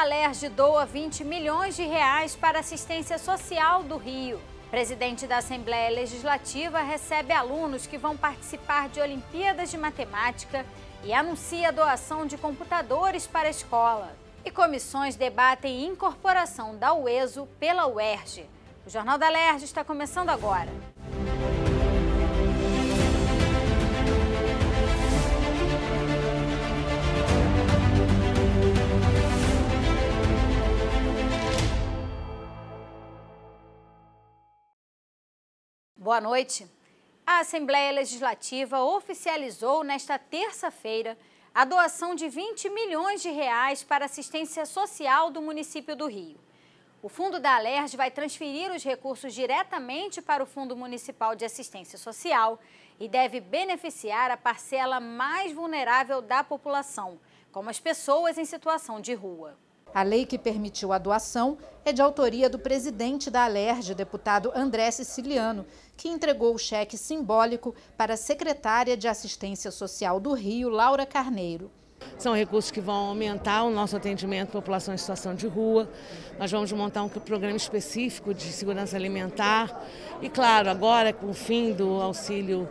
A LERJ doa 20 milhões de reais para assistência social do Rio. Presidente da Assembleia Legislativa recebe alunos que vão participar de Olimpíadas de Matemática e anuncia a doação de computadores para a escola. E comissões debatem incorporação da UESO pela UERJ. O Jornal da LERJ está começando agora. Boa noite. A Assembleia Legislativa oficializou nesta terça-feira a doação de 20 milhões de reais para assistência social do município do Rio. O fundo da Alerj vai transferir os recursos diretamente para o Fundo Municipal de Assistência Social e deve beneficiar a parcela mais vulnerável da população, como as pessoas em situação de rua. A lei que permitiu a doação é de autoria do presidente da Alerj, deputado André Siciliano, que entregou o cheque simbólico para a secretária de Assistência Social do Rio, Laura Carneiro. São recursos que vão aumentar o nosso atendimento à população em situação de rua. Nós vamos montar um programa específico de segurança alimentar. E, claro, agora com o fim do auxílio.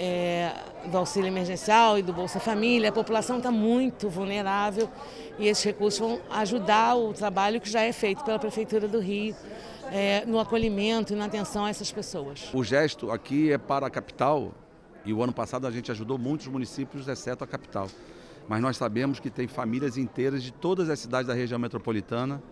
É do auxílio emergencial e do Bolsa Família, a população está muito vulnerável e esses recursos vão ajudar o trabalho que já é feito pela Prefeitura do Rio é, no acolhimento e na atenção a essas pessoas. O gesto aqui é para a capital e o ano passado a gente ajudou muitos municípios, exceto a capital. Mas nós sabemos que tem famílias inteiras de todas as cidades da região metropolitana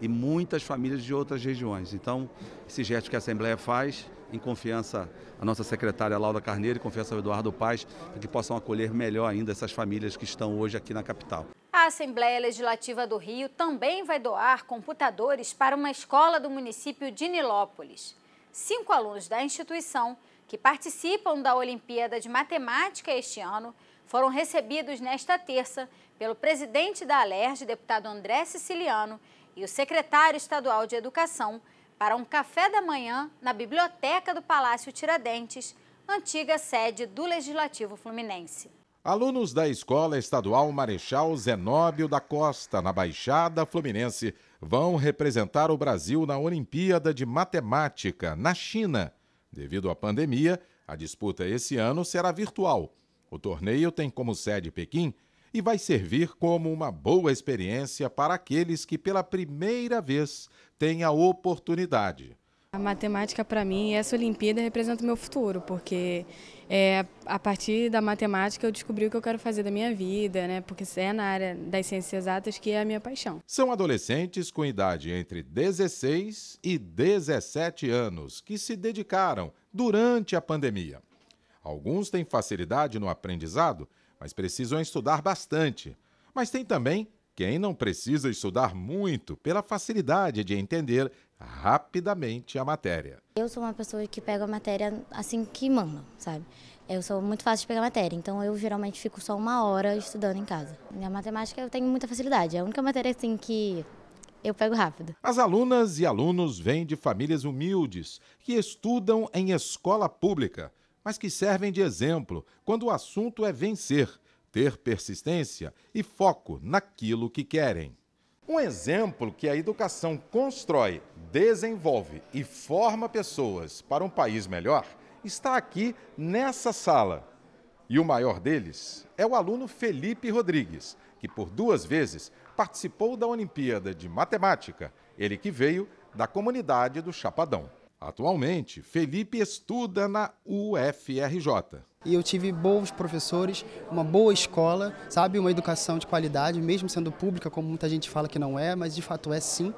e muitas famílias de outras regiões. Então, esse gesto que a Assembleia faz em confiança a nossa secretária Laura Carneiro e confiança ao Eduardo Paz, para que possam acolher melhor ainda essas famílias que estão hoje aqui na capital. A Assembleia Legislativa do Rio também vai doar computadores para uma escola do município de Nilópolis. Cinco alunos da instituição, que participam da Olimpíada de Matemática este ano, foram recebidos nesta terça pelo presidente da Alerj, deputado André Siciliano, e o secretário estadual de Educação, para um café da manhã na biblioteca do Palácio Tiradentes, antiga sede do Legislativo Fluminense. Alunos da Escola Estadual Marechal Zenóbio da Costa, na Baixada Fluminense, vão representar o Brasil na Olimpíada de Matemática, na China. Devido à pandemia, a disputa esse ano será virtual. O torneio tem como sede Pequim e vai servir como uma boa experiência para aqueles que pela primeira vez têm a oportunidade. A matemática para mim, essa Olimpíada representa o meu futuro, porque é, a partir da matemática eu descobri o que eu quero fazer da minha vida, né? Porque é na área das ciências exatas que é a minha paixão. São adolescentes com idade entre 16 e 17 anos que se dedicaram durante a pandemia. Alguns têm facilidade no aprendizado mas precisam estudar bastante. Mas tem também quem não precisa estudar muito pela facilidade de entender rapidamente a matéria. Eu sou uma pessoa que pega a matéria assim que manda, sabe? Eu sou muito fácil de pegar matéria, então eu geralmente fico só uma hora estudando em casa. Minha matemática eu tenho muita facilidade, é a única matéria assim que eu pego rápido. As alunas e alunos vêm de famílias humildes que estudam em escola pública mas que servem de exemplo quando o assunto é vencer, ter persistência e foco naquilo que querem. Um exemplo que a educação constrói, desenvolve e forma pessoas para um país melhor está aqui nessa sala. E o maior deles é o aluno Felipe Rodrigues, que por duas vezes participou da Olimpíada de Matemática, ele que veio da comunidade do Chapadão. Atualmente, Felipe estuda na UFRJ. E eu tive bons professores, uma boa escola, sabe, uma educação de qualidade, mesmo sendo pública, como muita gente fala que não é, mas de fato é sim.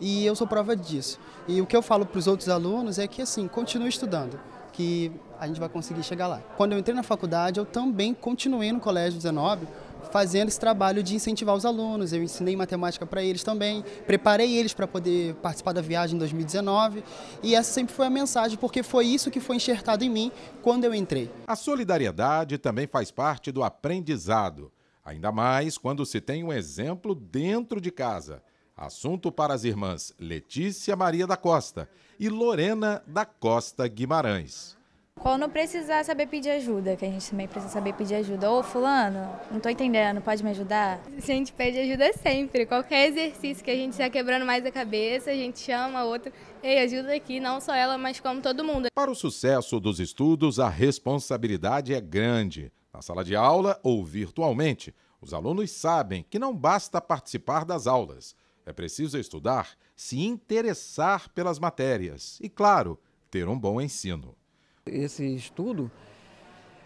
E eu sou prova disso. E o que eu falo para os outros alunos é que assim, continue estudando, que a gente vai conseguir chegar lá. Quando eu entrei na faculdade, eu também continuei no colégio 19, fazendo esse trabalho de incentivar os alunos. Eu ensinei matemática para eles também, preparei eles para poder participar da viagem em 2019 e essa sempre foi a mensagem, porque foi isso que foi enxertado em mim quando eu entrei. A solidariedade também faz parte do aprendizado, ainda mais quando se tem um exemplo dentro de casa. Assunto para as irmãs Letícia Maria da Costa e Lorena da Costa Guimarães. Quando precisar saber pedir ajuda, que a gente também precisa saber pedir ajuda. Ô, fulano, não tô entendendo, pode me ajudar? A gente pede ajuda sempre. Qualquer exercício que a gente está quebrando mais a cabeça, a gente chama outro. Ei, ajuda aqui, não só ela, mas como todo mundo. Para o sucesso dos estudos, a responsabilidade é grande. Na sala de aula ou virtualmente, os alunos sabem que não basta participar das aulas. É preciso estudar, se interessar pelas matérias e, claro, ter um bom ensino. Esse estudo,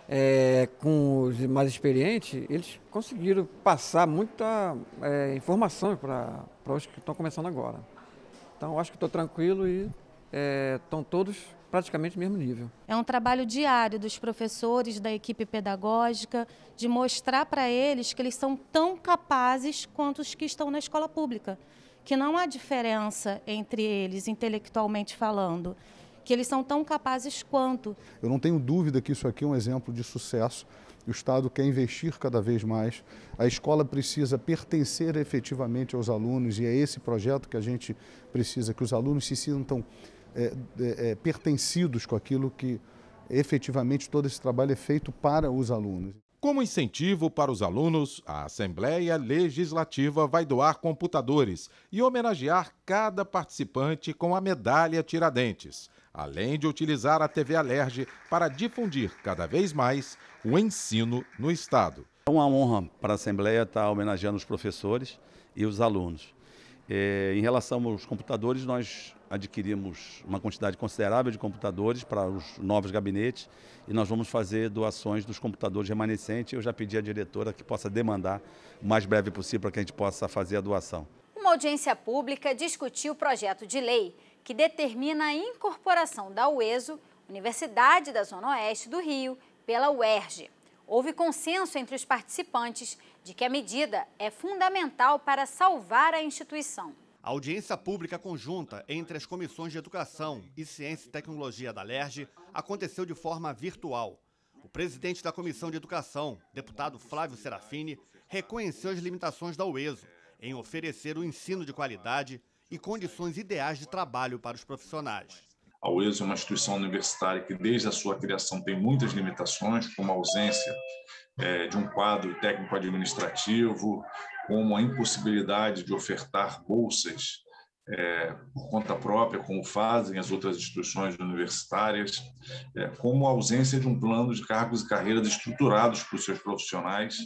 é, com os mais experientes, eles conseguiram passar muita é, informação para os que estão começando agora. Então, acho que estou tranquilo e estão é, todos praticamente no mesmo nível. É um trabalho diário dos professores, da equipe pedagógica, de mostrar para eles que eles são tão capazes quanto os que estão na escola pública, que não há diferença entre eles, intelectualmente falando que eles são tão capazes quanto. Eu não tenho dúvida que isso aqui é um exemplo de sucesso. O Estado quer investir cada vez mais. A escola precisa pertencer efetivamente aos alunos e é esse projeto que a gente precisa que os alunos se sintam é, é, é pertencidos com aquilo que efetivamente todo esse trabalho é feito para os alunos. Como incentivo para os alunos, a Assembleia Legislativa vai doar computadores e homenagear cada participante com a medalha Tiradentes além de utilizar a TV Alerge para difundir cada vez mais o ensino no Estado. É uma honra para a Assembleia estar homenageando os professores e os alunos. É, em relação aos computadores, nós adquirimos uma quantidade considerável de computadores para os novos gabinetes e nós vamos fazer doações dos computadores remanescentes. Eu já pedi à diretora que possa demandar o mais breve possível para que a gente possa fazer a doação. Uma audiência pública discutiu o projeto de lei que determina a incorporação da UESO, Universidade da Zona Oeste do Rio, pela UERJ. Houve consenso entre os participantes de que a medida é fundamental para salvar a instituição. A audiência pública conjunta entre as comissões de Educação e Ciência e Tecnologia da LERJ aconteceu de forma virtual. O presidente da Comissão de Educação, deputado Flávio Serafini, reconheceu as limitações da UESO em oferecer o ensino de qualidade e condições ideais de trabalho para os profissionais. A UES é uma instituição universitária que, desde a sua criação, tem muitas limitações, como a ausência é, de um quadro técnico-administrativo, como a impossibilidade de ofertar bolsas é, por conta própria, como fazem as outras instituições universitárias, é, como a ausência de um plano de cargos e carreiras estruturados para os seus profissionais,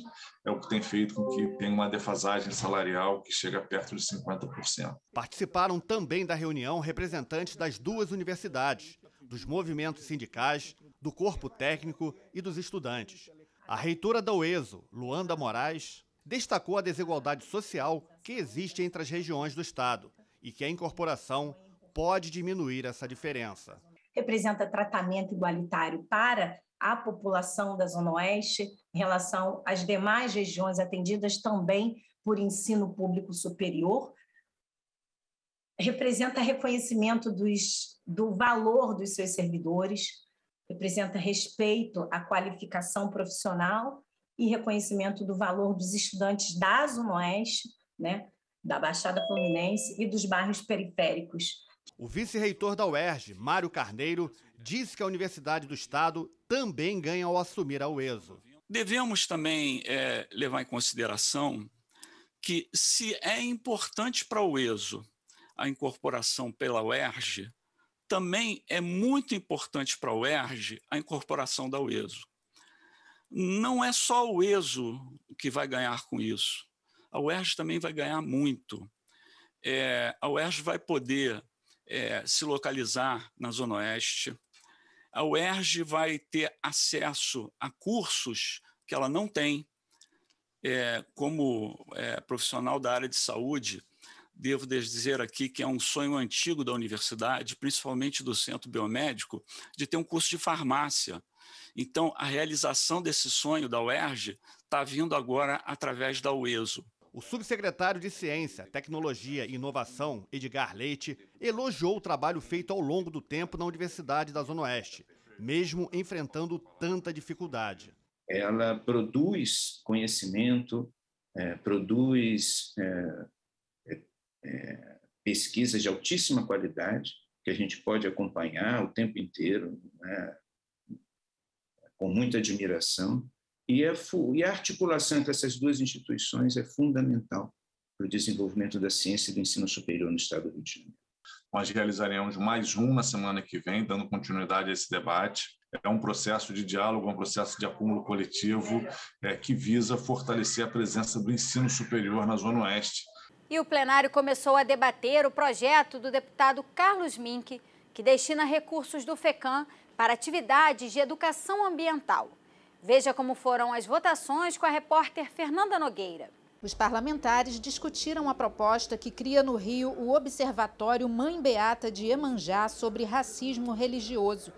é o que tem feito com que tenha uma defasagem salarial que chega perto de 50%. Participaram também da reunião representantes das duas universidades, dos movimentos sindicais, do corpo técnico e dos estudantes. A reitora da UESO, Luanda Moraes, destacou a desigualdade social que existe entre as regiões do Estado e que a incorporação pode diminuir essa diferença. Representa tratamento igualitário para a população da Zona Oeste em relação às demais regiões atendidas também por ensino público superior. Representa reconhecimento dos, do valor dos seus servidores, representa respeito à qualificação profissional e reconhecimento do valor dos estudantes da Zona Oeste, né? da Baixada Fluminense e dos bairros periféricos. O vice-reitor da UERJ, Mário Carneiro, diz que a Universidade do Estado também ganha ao assumir a UESO. Devemos também é, levar em consideração que, se é importante para a UESO a incorporação pela UERJ, também é muito importante para a UERJ a incorporação da UESO. Não é só o ESO que vai ganhar com isso a UERJ também vai ganhar muito. É, a UERJ vai poder é, se localizar na Zona Oeste, a UERJ vai ter acesso a cursos que ela não tem. É, como é, profissional da área de saúde, devo dizer aqui que é um sonho antigo da universidade, principalmente do centro biomédico, de ter um curso de farmácia. Então, a realização desse sonho da UERJ está vindo agora através da UESO. O subsecretário de Ciência, Tecnologia e Inovação, Edgar Leite, elogiou o trabalho feito ao longo do tempo na Universidade da Zona Oeste, mesmo enfrentando tanta dificuldade. Ela produz conhecimento, é, produz é, é, é pesquisas de altíssima qualidade, que a gente pode acompanhar o tempo inteiro, né, com muita admiração. E a, é e a articulação entre essas duas instituições é fundamental para o desenvolvimento da ciência e do ensino superior no estado do Rio de Janeiro. Nós realizaremos mais na semana que vem, dando continuidade a esse debate. É um processo de diálogo, é um processo de acúmulo coletivo é, que visa fortalecer a presença do ensino superior na Zona Oeste. E o plenário começou a debater o projeto do deputado Carlos Mink, que destina recursos do FECAM para atividades de educação ambiental. Veja como foram as votações com a repórter Fernanda Nogueira. Os parlamentares discutiram a proposta que cria no Rio o Observatório Mãe Beata de Emanjá sobre racismo religioso.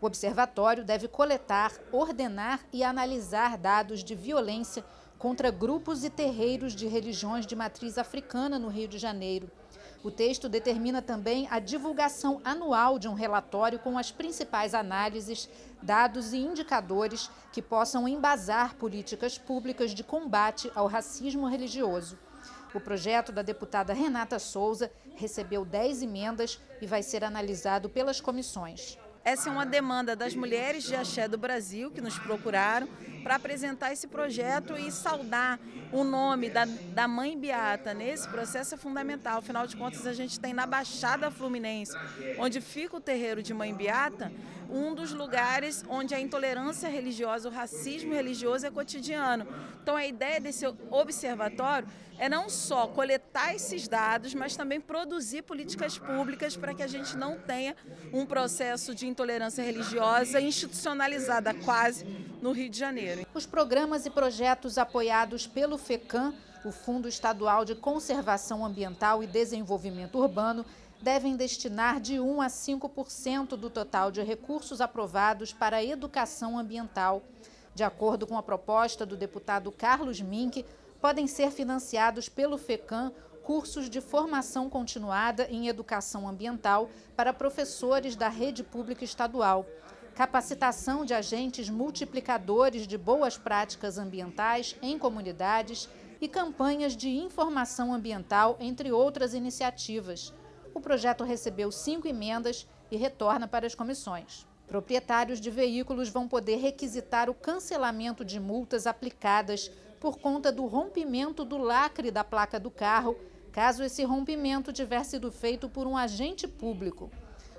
O observatório deve coletar, ordenar e analisar dados de violência contra grupos e terreiros de religiões de matriz africana no Rio de Janeiro. O texto determina também a divulgação anual de um relatório com as principais análises, dados e indicadores que possam embasar políticas públicas de combate ao racismo religioso. O projeto da deputada Renata Souza recebeu 10 emendas e vai ser analisado pelas comissões. Essa é uma demanda das mulheres de axé do Brasil que nos procuraram para apresentar esse projeto e saudar o nome da, da mãe Beata nesse processo é fundamental. Afinal de contas, a gente tem na Baixada Fluminense, onde fica o terreiro de Mãe Beata, um dos lugares onde a intolerância religiosa, o racismo religioso é cotidiano. Então a ideia desse observatório é não só coletar esses dados, mas também produzir políticas públicas para que a gente não tenha um processo de intolerância religiosa institucionalizada quase no Rio de Janeiro. Os programas e projetos apoiados pelo FECAM, o Fundo Estadual de Conservação Ambiental e Desenvolvimento Urbano, devem destinar de 1 a 5% do total de recursos aprovados para a educação ambiental. De acordo com a proposta do deputado Carlos Mink, podem ser financiados pelo FECAM cursos de formação continuada em educação ambiental para professores da rede pública estadual, capacitação de agentes multiplicadores de boas práticas ambientais em comunidades e campanhas de informação ambiental, entre outras iniciativas o projeto recebeu cinco emendas e retorna para as comissões. Proprietários de veículos vão poder requisitar o cancelamento de multas aplicadas por conta do rompimento do lacre da placa do carro, caso esse rompimento tiver sido feito por um agente público.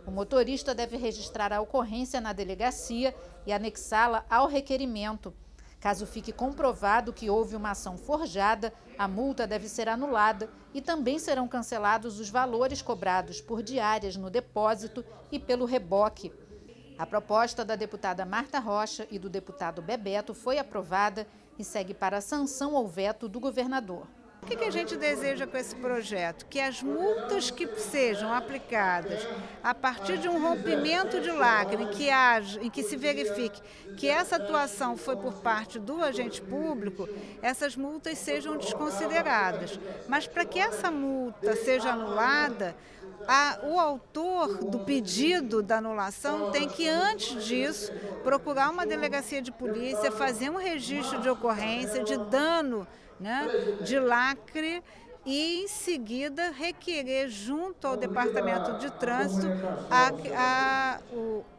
O motorista deve registrar a ocorrência na delegacia e anexá-la ao requerimento. Caso fique comprovado que houve uma ação forjada, a multa deve ser anulada e também serão cancelados os valores cobrados por diárias no depósito e pelo reboque. A proposta da deputada Marta Rocha e do deputado Bebeto foi aprovada e segue para sanção ou veto do governador. O que, que a gente deseja com esse projeto? Que as multas que sejam aplicadas a partir de um rompimento de lacre, em que, haja, em que se verifique que essa atuação foi por parte do agente público, essas multas sejam desconsideradas. Mas para que essa multa seja anulada, a, o autor do pedido da anulação tem que, antes disso, procurar uma delegacia de polícia, fazer um registro de ocorrência de dano né, de lacre e em seguida requerer junto ao Departamento de Trânsito a, a,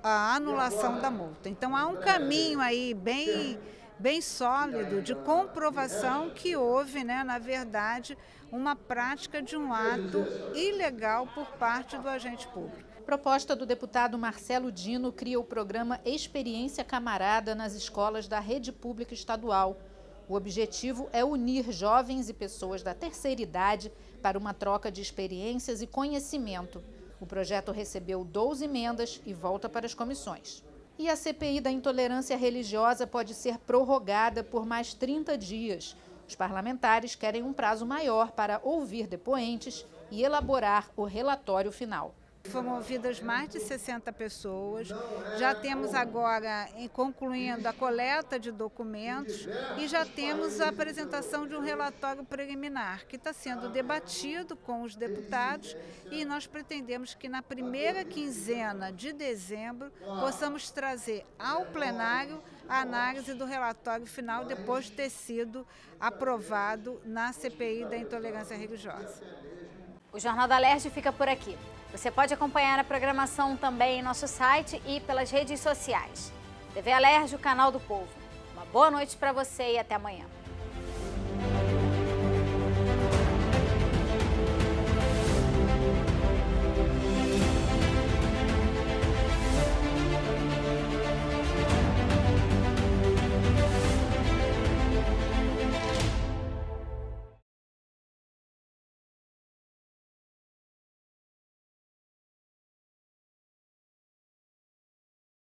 a anulação da multa. Então há um caminho aí bem bem sólido de comprovação que houve, né, na verdade, uma prática de um ato ilegal por parte do agente público. Proposta do deputado Marcelo Dino cria o programa Experiência Camarada nas escolas da rede pública estadual. O objetivo é unir jovens e pessoas da terceira idade para uma troca de experiências e conhecimento. O projeto recebeu 12 emendas e volta para as comissões. E a CPI da intolerância religiosa pode ser prorrogada por mais 30 dias. Os parlamentares querem um prazo maior para ouvir depoentes e elaborar o relatório final. Foram ouvidas mais de 60 pessoas. Já temos agora concluindo a coleta de documentos e já temos a apresentação de um relatório preliminar que está sendo debatido com os deputados e nós pretendemos que na primeira quinzena de dezembro possamos trazer ao plenário a análise do relatório final depois de ter sido aprovado na CPI da intolerância religiosa. O Jornal da Alerj fica por aqui. Você pode acompanhar a programação também em nosso site e pelas redes sociais. TV Alerj, o canal do povo. Uma boa noite para você e até amanhã.